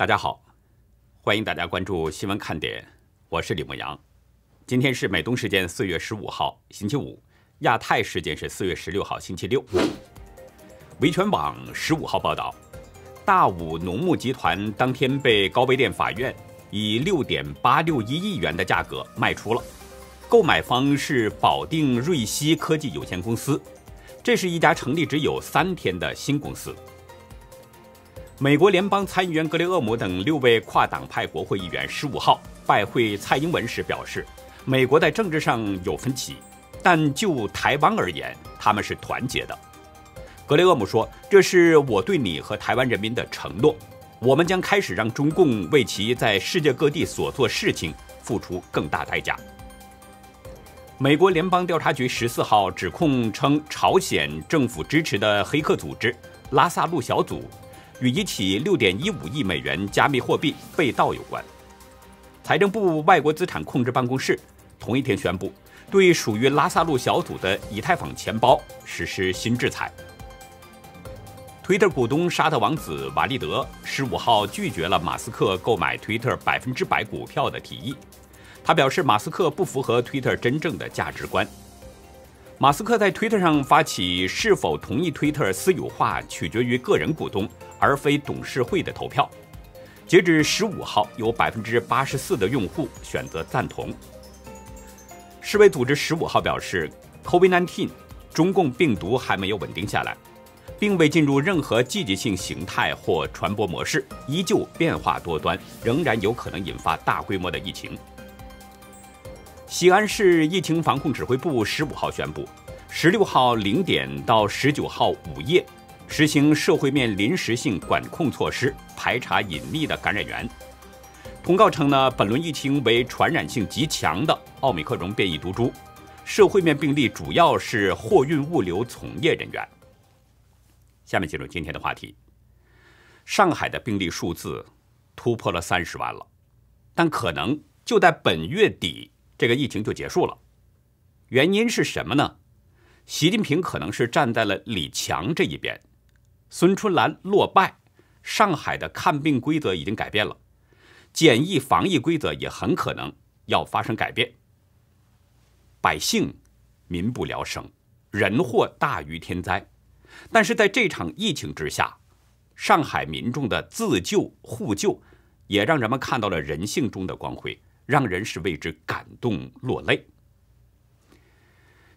大家好，欢迎大家关注新闻看点，我是李牧阳。今天是美东时间四月十五号星期五，亚太时间是四月十六号星期六。维权网十五号报道，大武农牧集团当天被高碑店法院以六点八六一亿元的价格卖出了，购买方是保定瑞西科技有限公司，这是一家成立只有三天的新公司。美国联邦参议员格雷厄姆等六位跨党派国会议员十五号拜会蔡英文时表示：“美国在政治上有分歧，但就台湾而言，他们是团结的。”格雷厄姆说：“这是我对你和台湾人民的承诺，我们将开始让中共为其在世界各地所做事情付出更大代价。”美国联邦调查局十四号指控称，朝鲜政府支持的黑客组织“拉萨路小组”。与一起6.15亿美元加密货币被盗有关。财政部外国资产控制办公室同一天宣布，对属于拉萨路小组的以太坊钱包实施新制裁。推特股东沙特王子瓦利德十五号拒绝了马斯克购买推特百分之百股票的提议。他表示，马斯克不符合推特真正的价值观。马斯克在推特上发起：“是否同意推特私有化取决于个人股东。”而非董事会的投票。截至十五号，有百分之八十四的用户选择赞同。世卫组织十五号表示，COVID-19，中共病毒还没有稳定下来，并未进入任何季节性形态或传播模式，依旧变化多端，仍然有可能引发大规模的疫情。西安市疫情防控指挥部十五号宣布，十六号零点到十九号午夜。实行社会面临时性管控措施，排查隐匿的感染源。通告称呢，本轮疫情为传染性极强的奥密克戎变异毒株，社会面病例主要是货运物流从业人员。下面进入今天的话题，上海的病例数字突破了三十万了，但可能就在本月底，这个疫情就结束了。原因是什么呢？习近平可能是站在了李强这一边。孙春兰落败，上海的看病规则已经改变了，检疫防疫规则也很可能要发生改变。百姓民不聊生，人祸大于天灾。但是在这场疫情之下，上海民众的自救互救，也让人们看到了人性中的光辉，让人是为之感动落泪。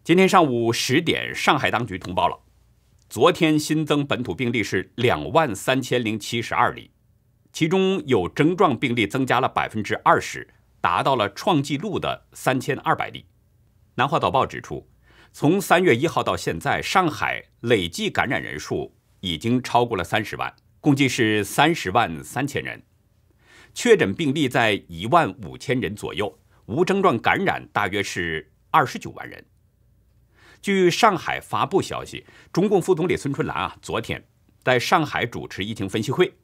今天上午十点，上海当局通报了。昨天新增本土病例是两万三千零七十二例，其中有症状病例增加了百分之二十，达到了创纪录的三千二百例。南华早报指出，从三月一号到现在，上海累计感染人数已经超过了三十万，共计是三十万三千人，确诊病例在一万五千人左右，无症状感染大约是二十九万人。据上海发布消息，中共副总理孙春兰啊，昨天在上海主持疫情分析会，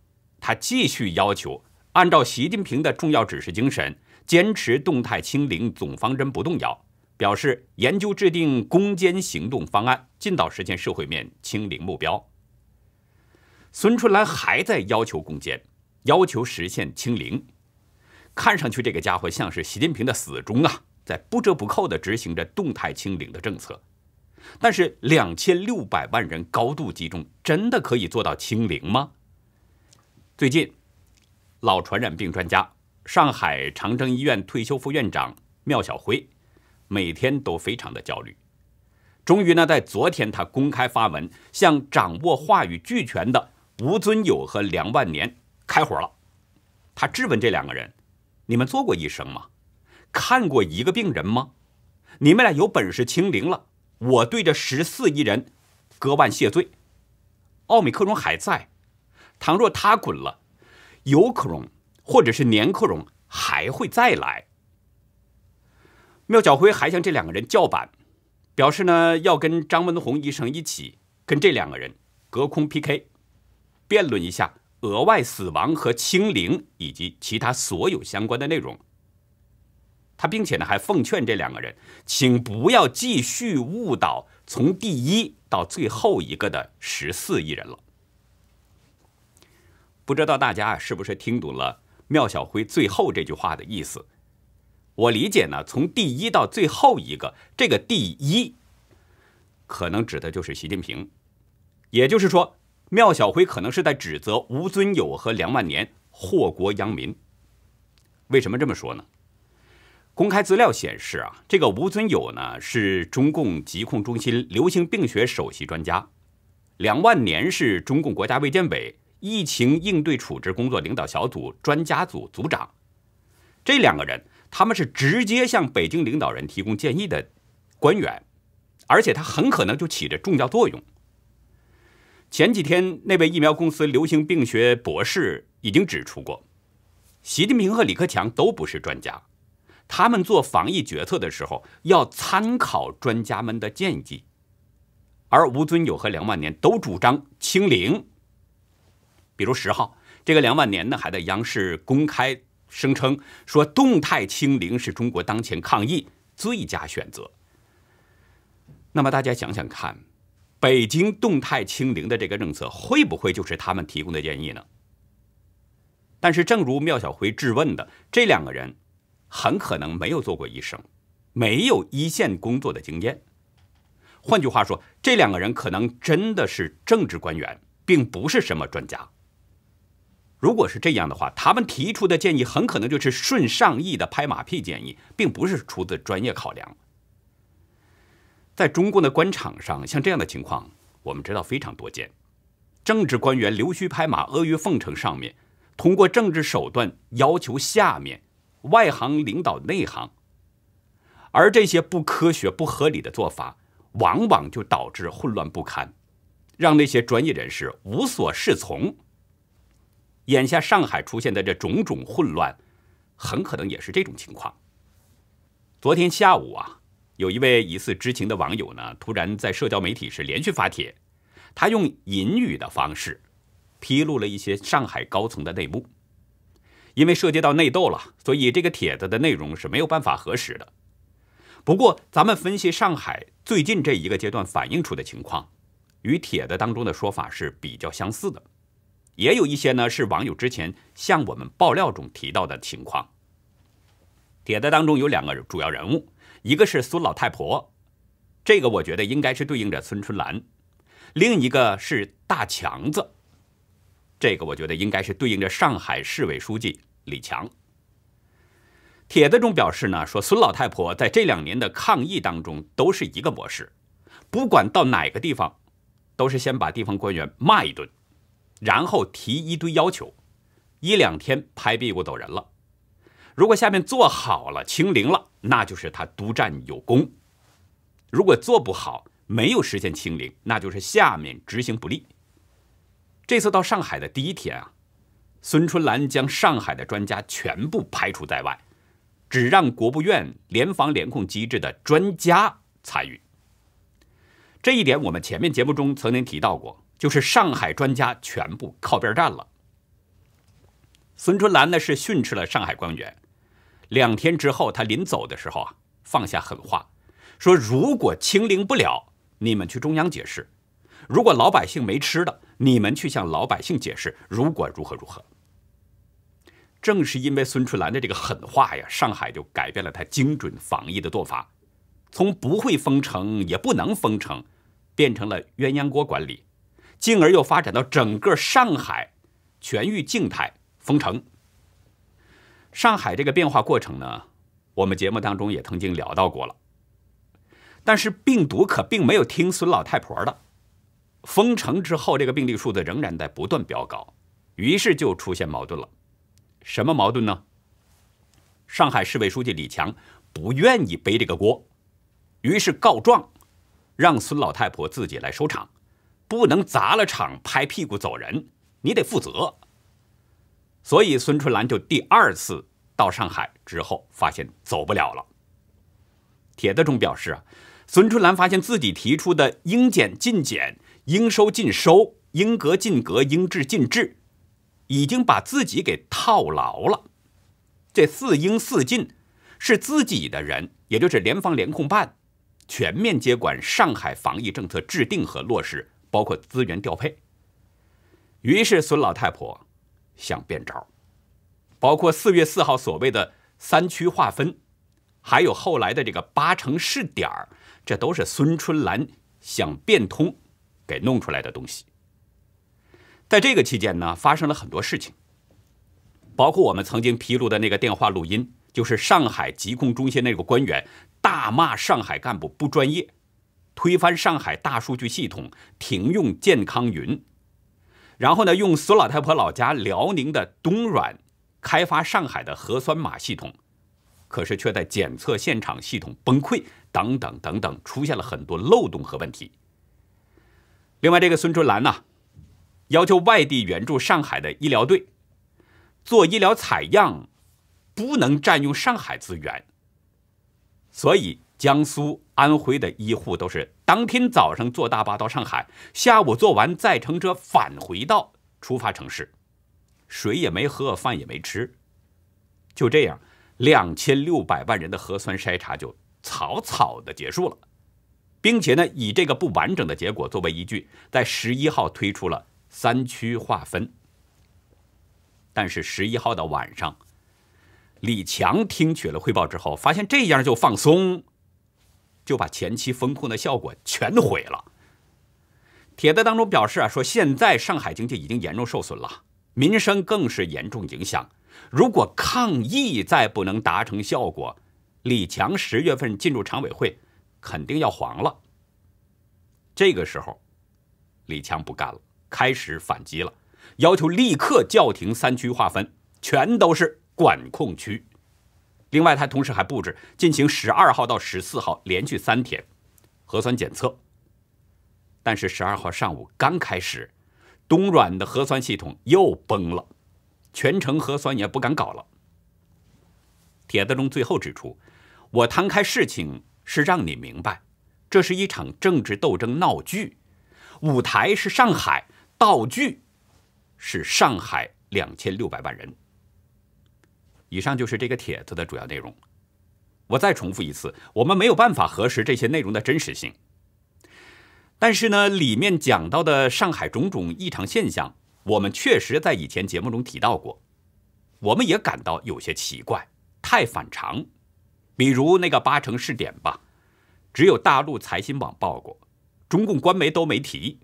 他继续要求按照习近平的重要指示精神，坚持动态清零总方针不动摇，表示研究制定攻坚行动方案，尽早实现社会面清零目标。孙春兰还在要求攻坚，要求实现清零，看上去这个家伙像是习近平的死忠啊，在不折不扣地执行着动态清零的政策。但是两千六百万人高度集中，真的可以做到清零吗？最近，老传染病专家、上海长征医院退休副院长缪晓辉每天都非常的焦虑。终于呢，在昨天他公开发文，向掌握话语巨权的吴尊友和梁万年开火了。他质问这两个人：“你们做过医生吗？看过一个病人吗？你们俩有本事清零了？”我对着十四亿人割腕谢罪。奥密克戎还在，倘若他滚了，有克戎或者是年克戎还会再来。廖小辉还向这两个人叫板，表示呢要跟张文宏医生一起跟这两个人隔空 PK，辩论一下额外死亡和清零以及其他所有相关的内容。他并且呢还奉劝这两个人，请不要继续误导从第一到最后一个的十四亿人了。不知道大家是不是听懂了缪晓辉最后这句话的意思？我理解呢，从第一到最后一个，这个第一可能指的就是习近平，也就是说，缪晓辉可能是在指责吴尊友和梁万年祸国殃民。为什么这么说呢？公开资料显示啊，这个吴尊友呢是中共疾控中心流行病学首席专家，两万年是中共国家卫健委疫情应对处置工作领导小组专家组组长。这两个人他们是直接向北京领导人提供建议的官员，而且他很可能就起着重要作用。前几天那位疫苗公司流行病学博士已经指出过，习近平和李克强都不是专家。他们做防疫决策的时候要参考专家们的建议，而吴尊友和梁万年都主张清零。比如十号，这个梁万年呢还在央视公开声称说，动态清零是中国当前抗疫最佳选择。那么大家想想看，北京动态清零的这个政策会不会就是他们提供的建议呢？但是正如廖晓辉质问的，这两个人。很可能没有做过医生，没有一线工作的经验。换句话说，这两个人可能真的是政治官员，并不是什么专家。如果是这样的话，他们提出的建议很可能就是顺上意的拍马屁建议，并不是出自专业考量。在中共的官场上，像这样的情况，我们知道非常多见。政治官员溜须拍马、阿谀奉承，上面通过政治手段要求下面。外行领导内行，而这些不科学、不合理的做法，往往就导致混乱不堪，让那些专业人士无所适从。眼下上海出现的这种种混乱，很可能也是这种情况。昨天下午啊，有一位疑似知情的网友呢，突然在社交媒体上连续发帖，他用隐语的方式，披露了一些上海高层的内幕。因为涉及到内斗了，所以这个帖子的内容是没有办法核实的。不过，咱们分析上海最近这一个阶段反映出的情况，与帖子当中的说法是比较相似的。也有一些呢是网友之前向我们爆料中提到的情况。帖子当中有两个主要人物，一个是孙老太婆，这个我觉得应该是对应着孙春兰；另一个是大强子。这个我觉得应该是对应着上海市委书记李强。帖子中表示呢，说孙老太婆在这两年的抗议当中都是一个模式，不管到哪个地方，都是先把地方官员骂一顿，然后提一堆要求，一两天拍屁股走人了。如果下面做好了清零了，那就是他独占有功；如果做不好，没有实现清零，那就是下面执行不力。这次到上海的第一天啊，孙春兰将上海的专家全部排除在外，只让国务院联防联控机制的专家参与。这一点我们前面节目中曾经提到过，就是上海专家全部靠边站了。孙春兰呢是训斥了上海官员。两天之后，他临走的时候啊，放下狠话，说如果清零不了，你们去中央解释。如果老百姓没吃的，你们去向老百姓解释，如果如何如何。正是因为孙春兰的这个狠话呀，上海就改变了他精准防疫的做法，从不会封城也不能封城，变成了鸳鸯锅管理，进而又发展到整个上海全域静态封城。上海这个变化过程呢，我们节目当中也曾经聊到过了，但是病毒可并没有听孙老太婆的。封城之后，这个病例数字仍然在不断飙高，于是就出现矛盾了。什么矛盾呢？上海市委书记李强不愿意背这个锅，于是告状，让孙老太婆自己来收场，不能砸了场拍屁股走人，你得负责。所以孙春兰就第二次到上海之后，发现走不了了。铁子中表示啊，孙春兰发现自己提出的应检尽检。应收尽收，应格尽格，应制尽制，已经把自己给套牢了。这四应四尽是自己的人，也就是联防联控办全面接管上海防疫政策制定和落实，包括资源调配。于是孙老太婆想变招，包括四月四号所谓的三区划分，还有后来的这个八城试点儿，这都是孙春兰想变通。给弄出来的东西，在这个期间呢，发生了很多事情，包括我们曾经披露的那个电话录音，就是上海疾控中心那个官员大骂上海干部不专业，推翻上海大数据系统，停用健康云，然后呢，用孙老太婆老家辽宁的东软开发上海的核酸码系统，可是却在检测现场系统崩溃，等等等等，出现了很多漏洞和问题。另外，这个孙春兰呢，要求外地援助上海的医疗队做医疗采样，不能占用上海资源。所以，江苏、安徽的医护都是当天早上坐大巴到上海，下午做完再乘车返回到出发城市，水也没喝，饭也没吃，就这样，两千六百万人的核酸筛查就草草的结束了。并且呢，以这个不完整的结果作为依据，在十一号推出了三区划分。但是十一号的晚上，李强听取了汇报之后，发现这样就放松，就把前期风控的效果全毁了。帖子当中表示啊，说现在上海经济已经严重受损了，民生更是严重影响。如果抗议再不能达成效果，李强十月份进入常委会。肯定要黄了。这个时候，李强不干了，开始反击了，要求立刻叫停三区划分，全都是管控区。另外，他同时还布置进行十二号到十四号连续三天核酸检测。但是，十二号上午刚开始，东软的核酸系统又崩了，全程核酸也不敢搞了。帖子中最后指出：“我摊开事情。”是让你明白，这是一场政治斗争闹剧，舞台是上海，道具是上海两千六百万人。以上就是这个帖子的主要内容。我再重复一次，我们没有办法核实这些内容的真实性，但是呢，里面讲到的上海种种异常现象，我们确实在以前节目中提到过，我们也感到有些奇怪，太反常。比如那个八城试点吧，只有大陆财新网报过，中共官媒都没提，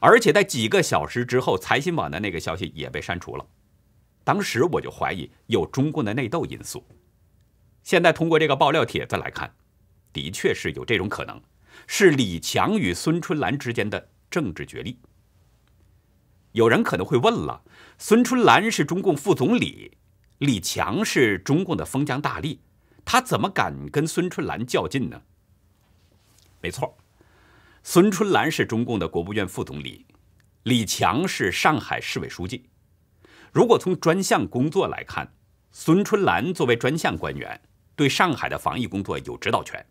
而且在几个小时之后，财新网的那个消息也被删除了。当时我就怀疑有中共的内斗因素。现在通过这个爆料帖子来看，的确是有这种可能，是李强与孙春兰之间的政治角力。有人可能会问了：孙春兰是中共副总理，李强是中共的封疆大吏。他怎么敢跟孙春兰较劲呢？没错，孙春兰是中共的国务院副总理，李强是上海市委书记。如果从专项工作来看，孙春兰作为专项官员，对上海的防疫工作有指导权，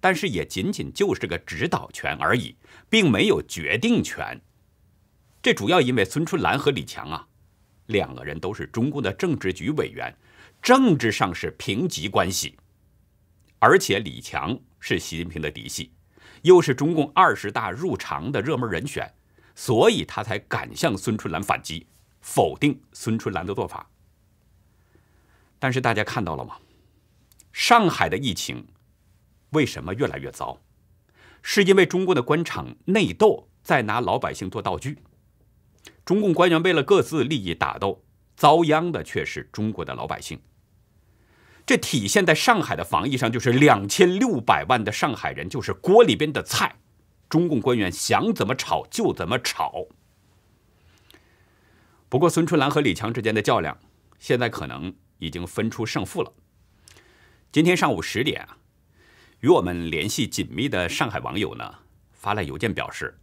但是也仅仅就是个指导权而已，并没有决定权。这主要因为孙春兰和李强啊，两个人都是中共的政治局委员。政治上是平级关系，而且李强是习近平的嫡系，又是中共二十大入常的热门人选，所以他才敢向孙春兰反击，否定孙春兰的做法。但是大家看到了吗？上海的疫情为什么越来越糟？是因为中国的官场内斗在拿老百姓做道具，中共官员为了各自利益打斗，遭殃的却是中国的老百姓。这体现在上海的防疫上，就是两千六百万的上海人就是锅里边的菜，中共官员想怎么炒就怎么炒。不过孙春兰和李强之间的较量，现在可能已经分出胜负了。今天上午十点啊，与我们联系紧密的上海网友呢发来邮件表示，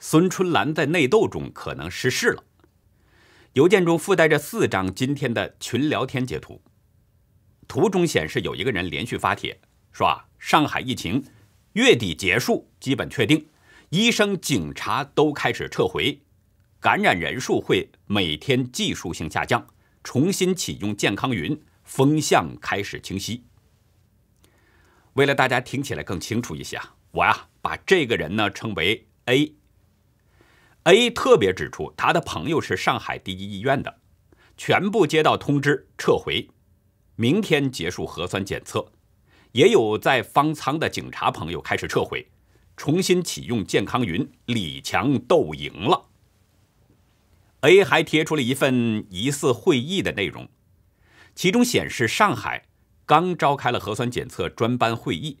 孙春兰在内斗中可能失势了。邮件中附带着四张今天的群聊天截图。图中显示有一个人连续发帖说啊，上海疫情月底结束基本确定，医生、警察都开始撤回，感染人数会每天技术性下降，重新启用健康云，风向开始清晰。为了大家听起来更清楚一些啊，我呀把这个人呢称为 A，A 特别指出他的朋友是上海第一医院的，全部接到通知撤回。明天结束核酸检测，也有在方舱的警察朋友开始撤回，重新启用健康云。李强斗赢了。A 还贴出了一份疑似会议的内容，其中显示上海刚召开了核酸检测专班会议，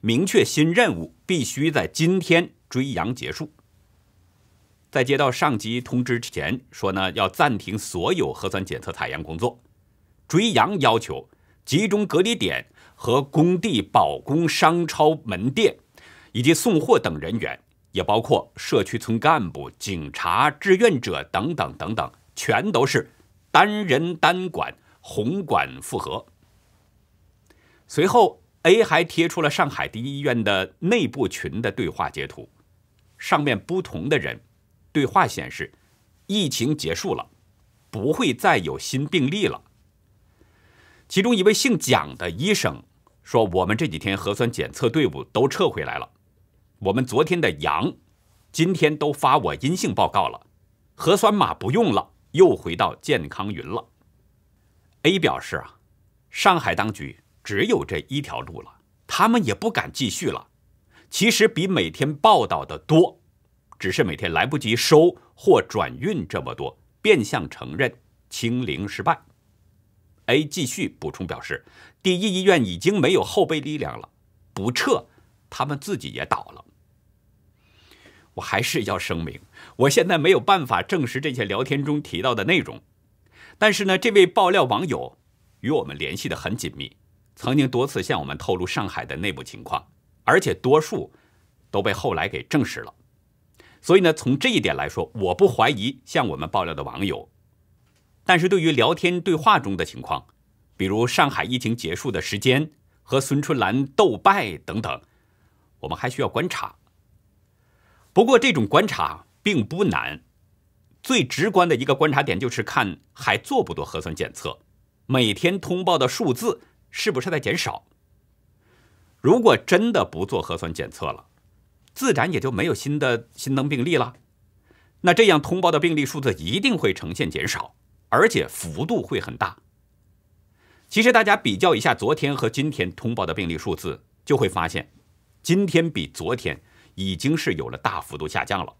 明确新任务必须在今天追阳结束。在接到上级通知前，说呢要暂停所有核酸检测采样工作。追阳要求，集中隔离点和工地、保工商超门店，以及送货等人员，也包括社区村干部、警察、志愿者等等等等，全都是单人单管、红管复合。随后，A 还贴出了上海第一医院的内部群的对话截图，上面不同的人对话显示，疫情结束了，不会再有新病例了。其中一位姓蒋的医生说：“我们这几天核酸检测队伍都撤回来了，我们昨天的阳，今天都发我阴性报告了，核酸码不用了，又回到健康云了。”A 表示啊，上海当局只有这一条路了，他们也不敢继续了。其实比每天报道的多，只是每天来不及收或转运这么多，变相承认清零失败。A 继续补充表示，第一医院已经没有后备力量了，不撤，他们自己也倒了。我还是要声明，我现在没有办法证实这些聊天中提到的内容，但是呢，这位爆料网友与我们联系的很紧密，曾经多次向我们透露上海的内部情况，而且多数都被后来给证实了，所以呢，从这一点来说，我不怀疑向我们爆料的网友。但是对于聊天对话中的情况，比如上海疫情结束的时间和孙春兰斗败等等，我们还需要观察。不过这种观察并不难，最直观的一个观察点就是看还做不做核酸检测，每天通报的数字是不是在减少。如果真的不做核酸检测了，自然也就没有新的新增病例了，那这样通报的病例数字一定会呈现减少。而且幅度会很大。其实大家比较一下昨天和今天通报的病例数字，就会发现，今天比昨天已经是有了大幅度下降了。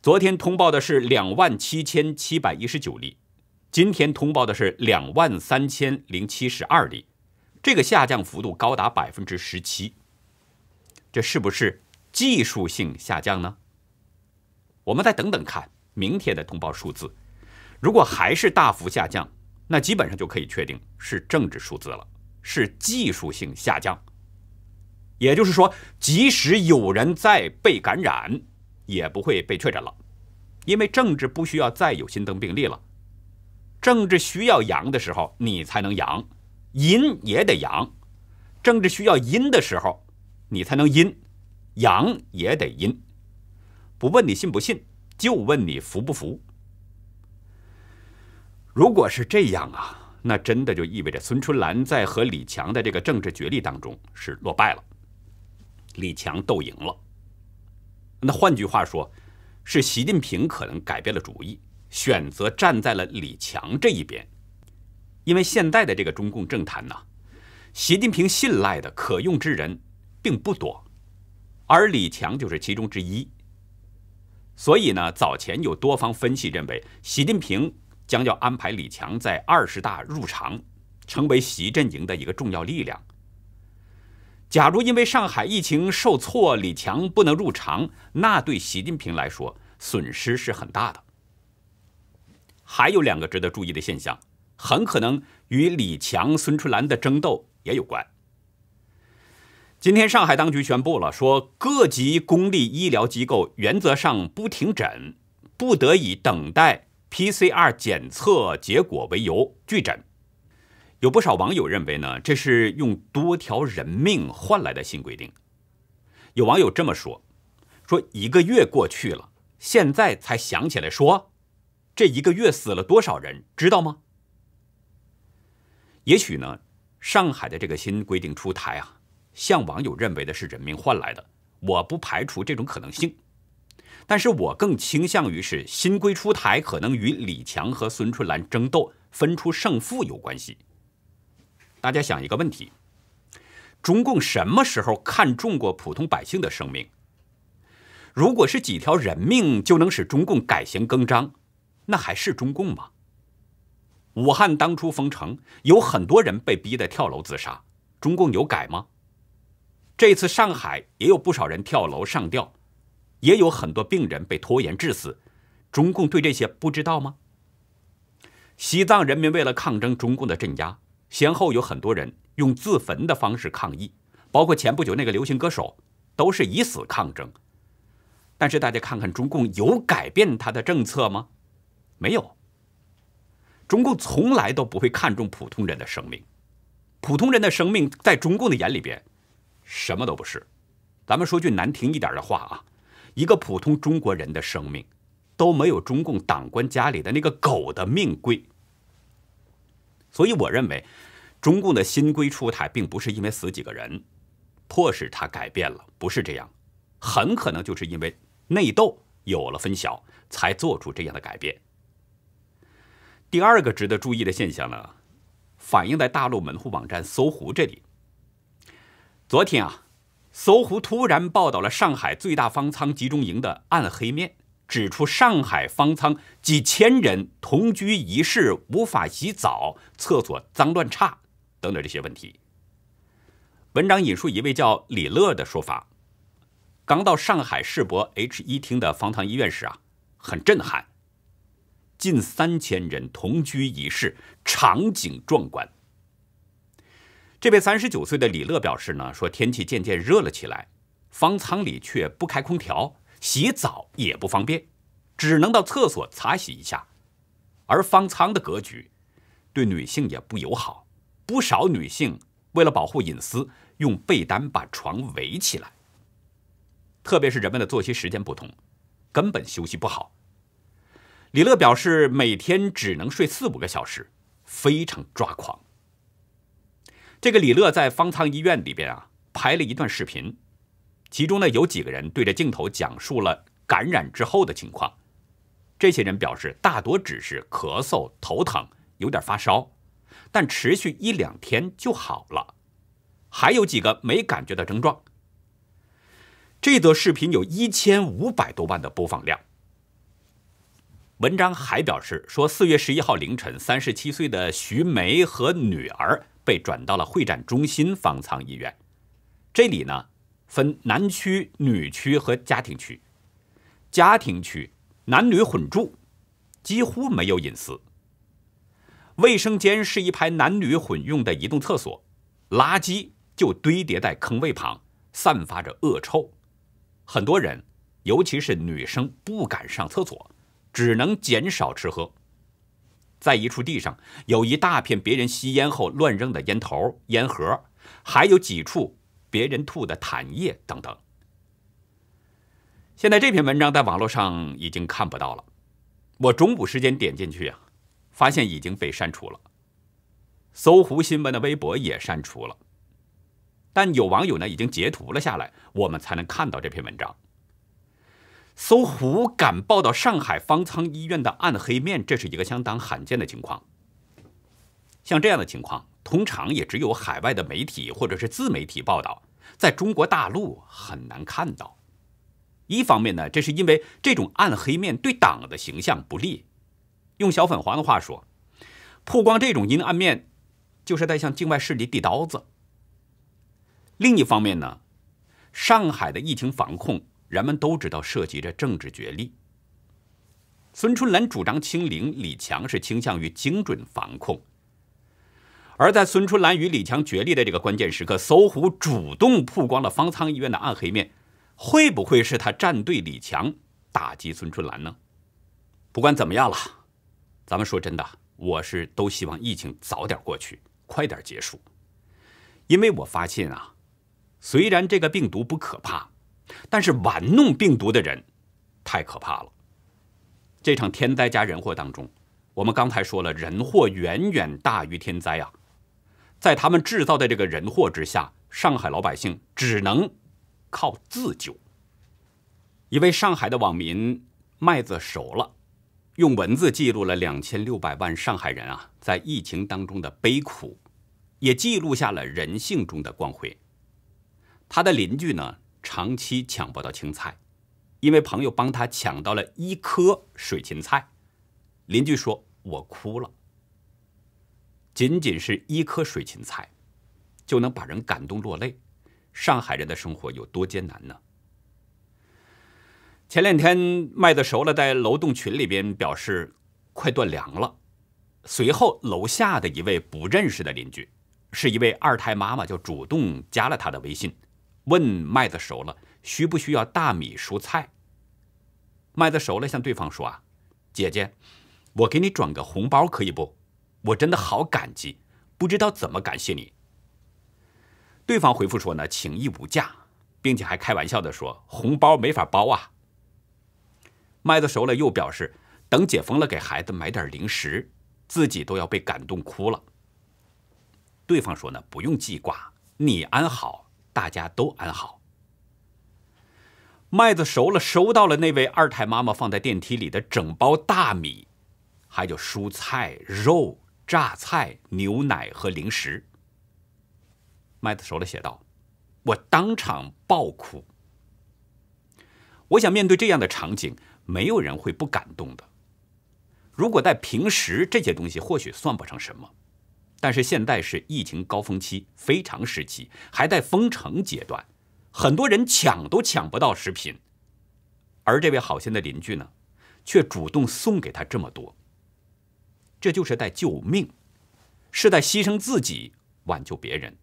昨天通报的是两万七千七百一十九例，今天通报的是两万三千零七十二例，这个下降幅度高达百分之十七。这是不是技术性下降呢？我们再等等看明天的通报数字。如果还是大幅下降，那基本上就可以确定是政治数字了，是技术性下降。也就是说，即使有人再被感染，也不会被确诊了，因为政治不需要再有新增病例了。政治需要阳的时候，你才能阳；阴也得阳。政治需要阴的时候，你才能阴；阳也得阴。不问你信不信，就问你服不服。如果是这样啊，那真的就意味着孙春兰在和李强的这个政治角力当中是落败了，李强斗赢了。那换句话说，是习近平可能改变了主意，选择站在了李强这一边。因为现在的这个中共政坛呢，习近平信赖的可用之人并不多，而李强就是其中之一。所以呢，早前有多方分析认为，习近平。将要安排李强在二十大入场，成为习阵营的一个重要力量。假如因为上海疫情受挫，李强不能入场，那对习近平来说损失是很大的。还有两个值得注意的现象，很可能与李强、孙春兰的争斗也有关。今天上海当局宣布了，说各级公立医疗机构原则上不停诊，不得已等待。PCR 检测结果为由拒诊，有不少网友认为呢，这是用多条人命换来的新规定。有网友这么说，说一个月过去了，现在才想起来说，这一个月死了多少人，知道吗？也许呢，上海的这个新规定出台啊，像网友认为的是人命换来的，我不排除这种可能性。但是我更倾向于是新规出台可能与李强和孙春兰争斗分出胜负有关系。大家想一个问题：中共什么时候看重过普通百姓的生命？如果是几条人命就能使中共改弦更张，那还是中共吗？武汉当初封城，有很多人被逼得跳楼自杀，中共有改吗？这次上海也有不少人跳楼上吊。也有很多病人被拖延致死，中共对这些不知道吗？西藏人民为了抗争中共的镇压，先后有很多人用自焚的方式抗议，包括前不久那个流行歌手，都是以死抗争。但是大家看看中共有改变他的政策吗？没有。中共从来都不会看重普通人的生命，普通人的生命在中共的眼里边什么都不是。咱们说句难听一点的话啊。一个普通中国人的生命，都没有中共党官家里的那个狗的命贵。所以我认为，中共的新规出台并不是因为死几个人，迫使他改变了，不是这样，很可能就是因为内斗有了分晓，才做出这样的改变。第二个值得注意的现象呢，反映在大陆门户网站搜狐这里。昨天啊。搜狐突然报道了上海最大方舱集中营的暗黑面，指出上海方舱几千人同居一室，无法洗澡，厕所脏乱差等等这些问题。文章引述一位叫李乐的说法：“刚到上海世博 H 一厅的方舱医院时啊，很震撼，近三千人同居一室，场景壮观。”这位三十九岁的李乐表示呢，说天气渐渐热了起来，方舱里却不开空调，洗澡也不方便，只能到厕所擦洗一下。而方舱的格局对女性也不友好，不少女性为了保护隐私，用被单把床围起来。特别是人们的作息时间不同，根本休息不好。李乐表示，每天只能睡四五个小时，非常抓狂。这个李乐在方舱医院里边啊，拍了一段视频，其中呢有几个人对着镜头讲述了感染之后的情况。这些人表示，大多只是咳嗽、头疼，有点发烧，但持续一两天就好了。还有几个没感觉到症状。这则视频有一千五百多万的播放量。文章还表示说，四月十一号凌晨，三十七岁的徐梅和女儿。被转到了会展中心方舱医院，这里呢分男区、女区和家庭区，家庭区男女混住，几乎没有隐私。卫生间是一排男女混用的移动厕所，垃圾就堆叠在坑位旁，散发着恶臭。很多人，尤其是女生，不敢上厕所，只能减少吃喝。在一处地上有一大片别人吸烟后乱扔的烟头、烟盒，还有几处别人吐的痰液等等。现在这篇文章在网络上已经看不到了，我中午时间点进去啊，发现已经被删除了。搜狐新闻的微博也删除了，但有网友呢已经截图了下来，我们才能看到这篇文章。搜狐敢报道上海方舱医院的暗黑面，这是一个相当罕见的情况。像这样的情况，通常也只有海外的媒体或者是自媒体报道，在中国大陆很难看到。一方面呢，这是因为这种暗黑面对党的形象不利，用小粉黄的话说，曝光这种阴暗面，就是在向境外势力递刀子。另一方面呢，上海的疫情防控。人们都知道涉及着政治角力。孙春兰主张清零，李强是倾向于精准防控。而在孙春兰与李强角力的这个关键时刻，搜狐主动曝光了方舱医院的暗黑面，会不会是他站队李强打击孙春兰呢？不管怎么样了，咱们说真的，我是都希望疫情早点过去，快点结束，因为我发现啊，虽然这个病毒不可怕。但是玩弄病毒的人，太可怕了。这场天灾加人祸当中，我们刚才说了，人祸远远大于天灾啊。在他们制造的这个人祸之下，上海老百姓只能靠自救。一位上海的网民麦子熟了，用文字记录了两千六百万上海人啊，在疫情当中的悲苦，也记录下了人性中的光辉。他的邻居呢？长期抢不到青菜，因为朋友帮他抢到了一颗水芹菜，邻居说我哭了。仅仅是一颗水芹菜，就能把人感动落泪，上海人的生活有多艰难呢？前两天卖的熟了，在楼栋群里边表示快断粮了，随后楼下的一位不认识的邻居，是一位二胎妈妈，就主动加了他的微信。问麦子熟了，需不需要大米、蔬菜？麦子熟了，向对方说啊，姐姐，我给你转个红包可以不？我真的好感激，不知道怎么感谢你。对方回复说呢，情谊无价，并且还开玩笑的说红包没法包啊。麦子熟了，又表示等解封了给孩子买点零食，自己都要被感动哭了。对方说呢，不用记挂，你安好。大家都安好。麦子熟了，收到了那位二胎妈妈放在电梯里的整包大米，还有蔬菜、肉、榨菜、牛奶和零食。麦子熟了写道：“我当场爆哭。”我想，面对这样的场景，没有人会不感动的。如果在平时，这些东西或许算不成什么。但是现在是疫情高峰期，非常时期，还在封城阶段，很多人抢都抢不到食品，而这位好心的邻居呢，却主动送给他这么多，这就是在救命，是在牺牲自己挽救别人。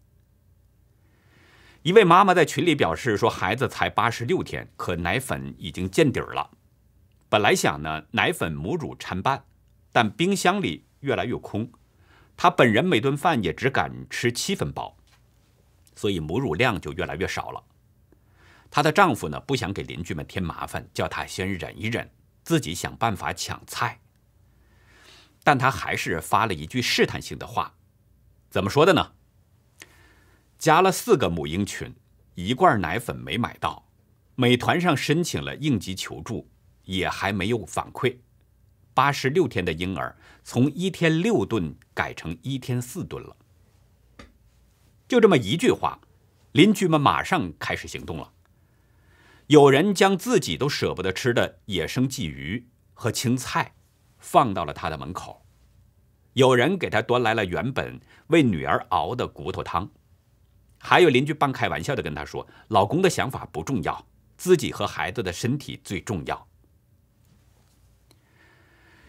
一位妈妈在群里表示说：“孩子才八十六天，可奶粉已经见底儿了。本来想呢，奶粉母乳掺半，但冰箱里越来越空。”她本人每顿饭也只敢吃七分饱，所以母乳量就越来越少了。她的丈夫呢，不想给邻居们添麻烦，叫她先忍一忍，自己想办法抢菜。但她还是发了一句试探性的话，怎么说的呢？加了四个母婴群，一罐奶粉没买到，美团上申请了应急求助，也还没有反馈。八十六天的婴儿从一天六顿改成一天四顿了，就这么一句话，邻居们马上开始行动了。有人将自己都舍不得吃的野生鲫鱼和青菜放到了他的门口，有人给他端来了原本为女儿熬的骨头汤，还有邻居半开玩笑的跟他说：“老公的想法不重要，自己和孩子的身体最重要。”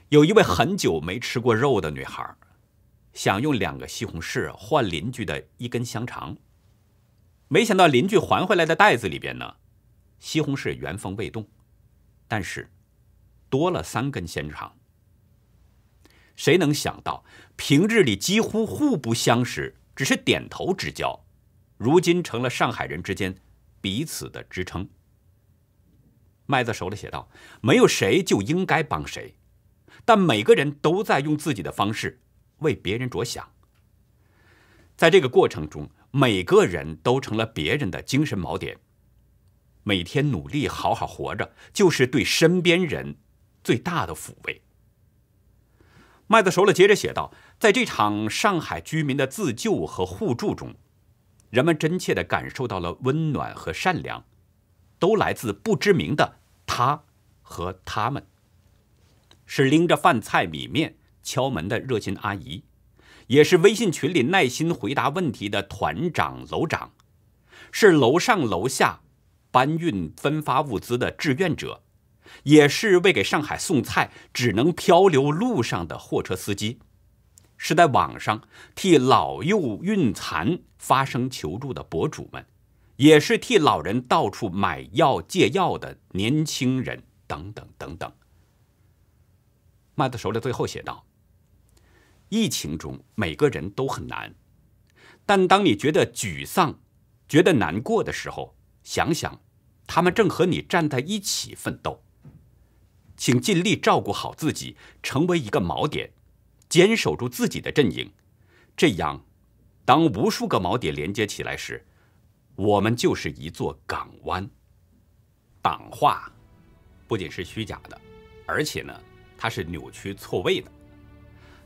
有一位很久没吃过肉的女孩，想用两个西红柿换邻居的一根香肠。没想到邻居还回来的袋子里边呢，西红柿原封未动，但是多了三根香肠。谁能想到，平日里几乎互不相识，只是点头之交，如今成了上海人之间彼此的支撑。麦子熟了，写道：“没有谁就应该帮谁。”但每个人都在用自己的方式为别人着想，在这个过程中，每个人都成了别人的精神锚点。每天努力好好活着，就是对身边人最大的抚慰。麦子熟了，接着写道：“在这场上海居民的自救和互助中，人们真切地感受到了温暖和善良，都来自不知名的他和他们。”是拎着饭菜米面敲门的热情阿姨，也是微信群里耐心回答问题的团长楼长，是楼上楼下搬运分发物资的志愿者，也是为给上海送菜只能漂流路上的货车司机，是在网上替老幼孕残发声求助的博主们，也是替老人到处买药借药的年轻人等等等等。麦德手里最后写道：“疫情中每个人都很难，但当你觉得沮丧、觉得难过的时候，想想他们正和你站在一起奋斗。请尽力照顾好自己，成为一个锚点，坚守住自己的阵营。这样，当无数个锚点连接起来时，我们就是一座港湾。党话不仅是虚假的，而且呢。”它是扭曲错位的，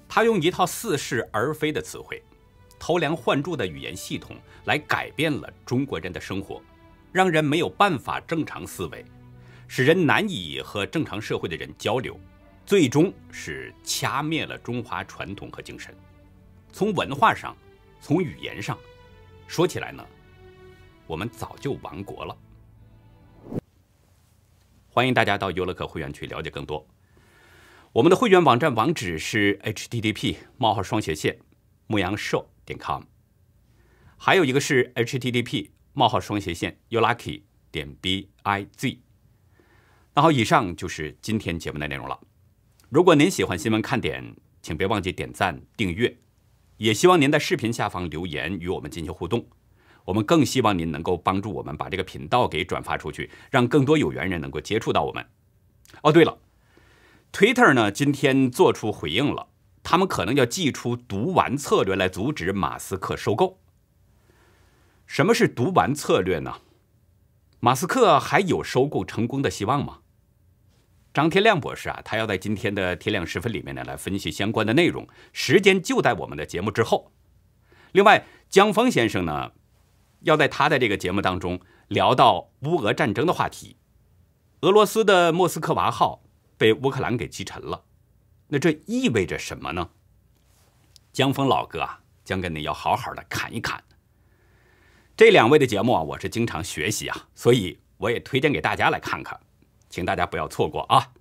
他用一套似是而非的词汇，偷梁换柱的语言系统来改变了中国人的生活，让人没有办法正常思维，使人难以和正常社会的人交流，最终是掐灭了中华传统和精神。从文化上，从语言上说起来呢，我们早就亡国了。欢迎大家到优乐客会员区了解更多。我们的会员网站网址是 http 冒号双斜线牧羊 show 点 com，还有一个是 http 冒号双斜线 youlucky 点 biz。那好，以上就是今天节目的内容了。如果您喜欢新闻看点，请别忘记点赞订阅，也希望您在视频下方留言与我们进行互动。我们更希望您能够帮助我们把这个频道给转发出去，让更多有缘人能够接触到我们。哦，对了。Twitter 呢，今天做出回应了，他们可能要祭出“毒丸”策略来阻止马斯克收购。什么是“毒丸”策略呢？马斯克还有收购成功的希望吗？张天亮博士啊，他要在今天的天亮时分里面呢来分析相关的内容，时间就在我们的节目之后。另外，江峰先生呢，要在他的这个节目当中聊到乌俄战争的话题，俄罗斯的莫斯科娃号。被乌克兰给击沉了，那这意味着什么呢？江峰老哥啊，将跟你要好好的侃一侃。这两位的节目啊，我是经常学习啊，所以我也推荐给大家来看看，请大家不要错过啊。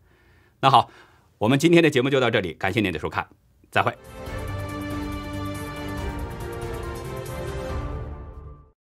那好，我们今天的节目就到这里，感谢您的收看，再会。